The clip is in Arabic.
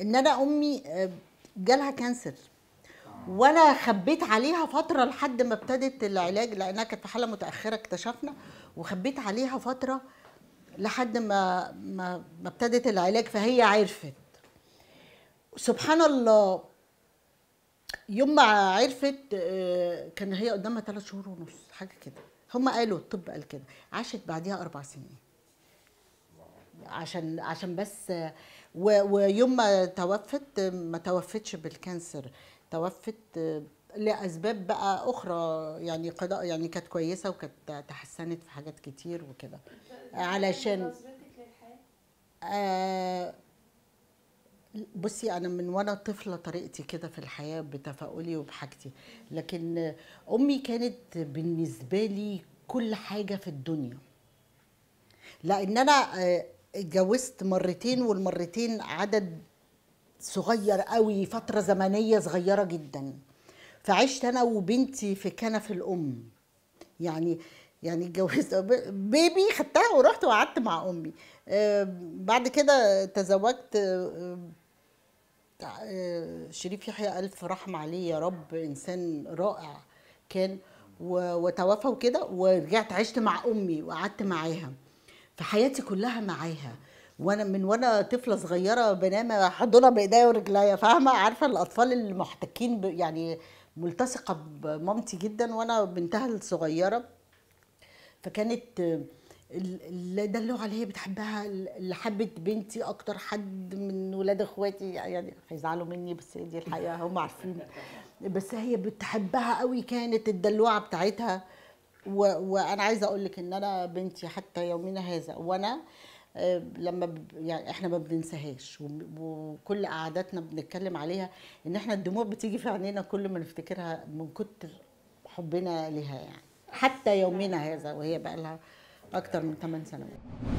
ان انا امي آه، جالها كانسر وانا خبيت عليها فتره لحد ما ابتدت العلاج لانها كانت في حاله متاخره اكتشفنا وخبيت عليها فتره لحد ما ما, ما ابتدت العلاج فهي عرفت سبحان الله يوم ما عرفت آه، كان هي قدامها ثلاث شهور ونص حاجه كده هم قالوا الطب قال كده عاشت بعديها اربع سنين عشان عشان بس ويوم ما توفت ما توفتش بالكانسر توفت لاسباب بقى اخرى يعني قضاء يعني كانت كويسه وكانت تحسنت في حاجات كتير وكده علشان آه بصي انا من وانا طفله طريقتي كده في الحياه بتفاؤلي وبحاجتي لكن امي كانت بالنسبه لي كل حاجه في الدنيا لان انا آه اتجوزت مرتين والمرتين عدد صغير قوي فترة زمنية صغيرة جدا فعشت أنا وبنتي في كنف الأم يعني يعني اتجوزت بيبي خدتها ورحت وقعدت مع أمي آه، بعد كده تزوجت آه، آه، شريف يحيى ألف رحمة عليه يا رب إنسان رائع كان وتوفى وكده ورجعت عشت مع أمي وقعدت معاها في حياتي كلها معاها وانا من وانا طفله صغيره بنام حضنها بايديا ورجليا فاهمه عارفه الاطفال المحتكين يعني ملتصقه بمامتي جدا وانا بنتها الصغيره فكانت ده اللغه اللي هي بتحبها اللي حبت بنتي اكتر حد من ولاد اخواتي يعني هيزعلوا مني بس دي الحقيقه هم عارفين بس هي بتحبها قوي كانت الدلوعه بتاعتها وانا عايزه اقول لك ان انا بنتي حتى يومنا هذا وانا آه، لما يعني احنا ما بننساهاش وكل قعداتنا بنتكلم عليها ان احنا الدموع بتيجي في عينينا كل ما نفتكرها من كتر حبنا لها يعني حتى يومنا هذا وهي بقى لها اكتر من 8 سنوات